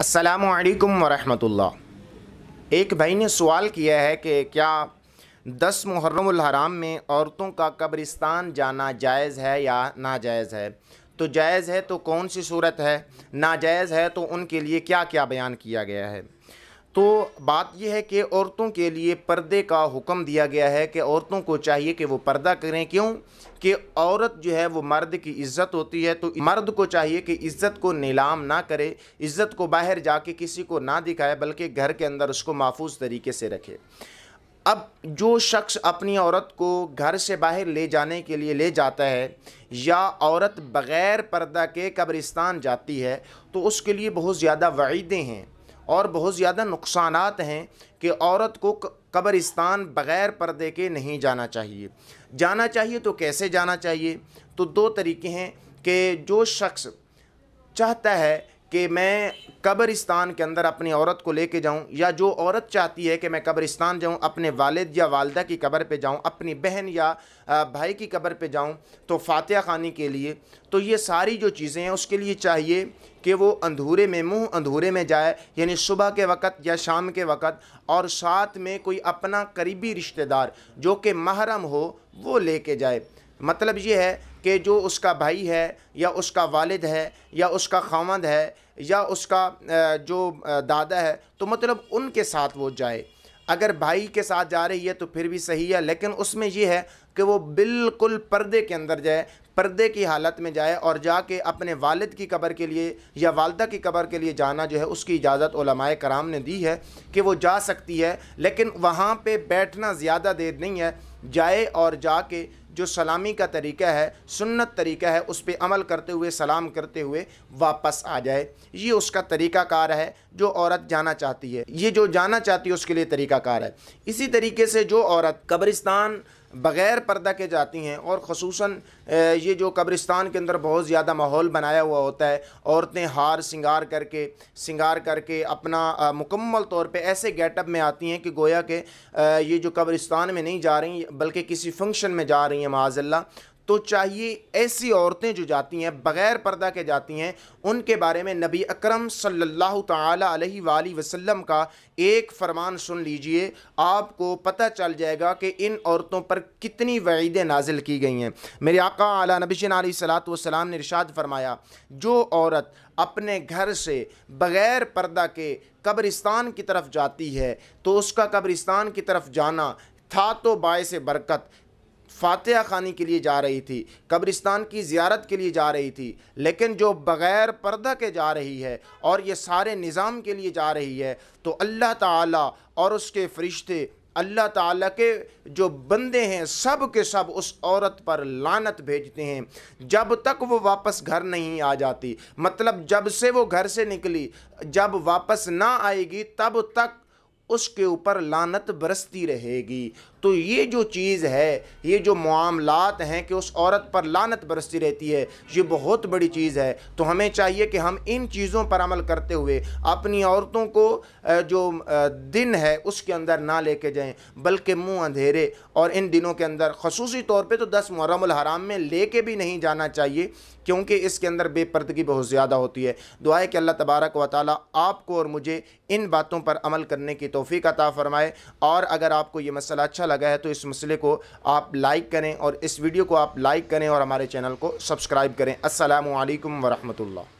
असलकम वरहमतुल्ला एक भाई ने सवाल किया है कि क्या दस मुहर्रम हराम में औरतों का कब्रिस्तान जाना जायज़ है या नाजायज़ है तो जायज़ है तो कौन सी सूरत है नाजायज़ है तो उनके लिए क्या क्या बयान किया गया है तो बात यह है कि औरतों के लिए पर्दे का हुक्म दिया गया है कि औरतों को चाहिए कि वो पर्दा करें क्यों कि औरत जो है वो मर्द की इज्जत होती है तो मर्द को चाहिए कि इज्जत को नीलाम ना करे इज्जत को बाहर जाके किसी को ना दिखाए बल्कि घर के अंदर उसको महफूज तरीके से रखे अब जो शख्स अपनी औरत को घर से बाहर ले जाने के लिए ले जाता है या औरत बग़ैर पर्दा के कब्रिस्तान जाती है तो उसके लिए बहुत ज़्यादा वायदे हैं और बहुत ज़्यादा नुकसान हैं कि औरत को कब्रिस्तान बग़ैर पर्दे के नहीं जाना चाहिए जाना चाहिए तो कैसे जाना चाहिए तो दो तरीके हैं कि जो शख्स चाहता है कि मैं कब्रिस्तान के अंदर अपनी औरत को लेके जाऊं या जो औरत चाहती है कि मैं कब्रिस्तान जाऊं अपने वालिद या वालदा की कब्र पे जाऊं अपनी बहन या भाई की कब्र पे जाऊं तो फातिहा खानी के लिए तो ये सारी जो चीज़ें हैं उसके लिए चाहिए कि वो अंधूरे में मुंह अंधूरे में जाए यानी सुबह के वक़्त या शाम के वक़्त और साथ में कोई अपना करीबी रिश्तेदार जो कि महरम हो वो ले जाए मतलब ये है कि जो उसका भाई है या उसका वालिद है या उसका खामद है या उसका जो दादा है तो मतलब उनके साथ वो जाए अगर भाई के साथ जा रही है तो फिर भी सही है लेकिन उसमें यह है कि वो बिल्कुल पर्दे के अंदर जाए पर्दे की हालत में जाए और जाके अपने वालिद की कबर के लिए या वालदा की कबर के लिए जाना जो है उसकी इजाज़त ओलमाए कराम ने दी है कि वो जा सकती है लेकिन वहाँ पे बैठना ज़्यादा देर नहीं है जाए और जाके जो सलामी का तरीका है सुन्नत तरीका है उस पर अमल करते हुए सलाम करते हुए वापस आ जाए ये उसका तरीक़ाकार है जो औरत जाना चाहती है ये जो जाना चाहती है उसके लिए तरीक़ाकार है इसी तरीके से जो औरत कब्रिस्तान बग़ैर पर्दा के जाती हैं और खसूस ये जो कब्रिस्तान के अंदर बहुत ज़्यादा माहौल बनाया हुआ होता है औरतें हार सिंगार करके सिंगार करके अपना आ, मुकम्मल तौर पे ऐसे गेटअप में आती हैं कि गोया के आ, ये जो कब्रिस्तान में नहीं जा रही बल्कि किसी फंक्शन में जा रही हैं माजल्ला तो चाहिए ऐसी औरतें जो जाती हैं बग़ैर पर्दा के जाती हैं उनके बारे में नबी अकरम सल्लल्लाहु ताला वसल्लम का एक फरमान सुन लीजिए आपको पता चल जाएगा कि इन औरतों पर कितनी वईदें नाजिल की गई हैं मेरे आका आला नबी सलात वसलाम ने इरशाद फरमाया जो औरत अपने घर से बग़ैर पर्दा के कब्रिस्तान की तरफ जाती है तो उसका कब्रिस्तान की तरफ जाना था तो बाय से बरकत फातह खानी के लिए जा रही थी कब्रिस्तान की ज्यारत के लिए जा रही थी लेकिन जो बग़ैर पर्दा के जा रही है और ये सारे निज़ाम के लिए जा रही है तो अल्लाह ताला और उसके फ़रिश्ते अल्लाह ताला के जो बंदे हैं सब के सब उस औरत पर लानत भेजते हैं जब तक वो वापस घर नहीं आ जाती मतलब जब से वो घर से निकली जब वापस ना आएगी तब तक उसके ऊपर लानत बरसती रहेगी तो ये जो चीज़ है ये जो मामलात हैं कि उस औरत पर लानत बरसती रहती है ये बहुत बड़ी चीज़ है तो हमें चाहिए कि हम इन चीज़ों पर अमल करते हुए अपनी औरतों को जो दिन है उसके अंदर ना लेके जाएं बल्कि मुंह अंधेरे और इन दिनों के अंदर खसूसी तौर पे तो दस मुहर्रम हराम में लेके भी नहीं जाना चाहिए क्योंकि इसके अंदर बेपर्दगी बहुत ज़्यादा होती है दुआ कि अल्लाह तबारक व ताली आपको और मुझे इन बातों पर अमल करने की तोफ़ी अता फ़रमाए और अगर आपको ये मसला अच्छा लगा है तो इस मसले को आप लाइक करें और इस वीडियो को आप लाइक करें और हमारे चैनल को सब्सक्राइब करें असलकम वरहमल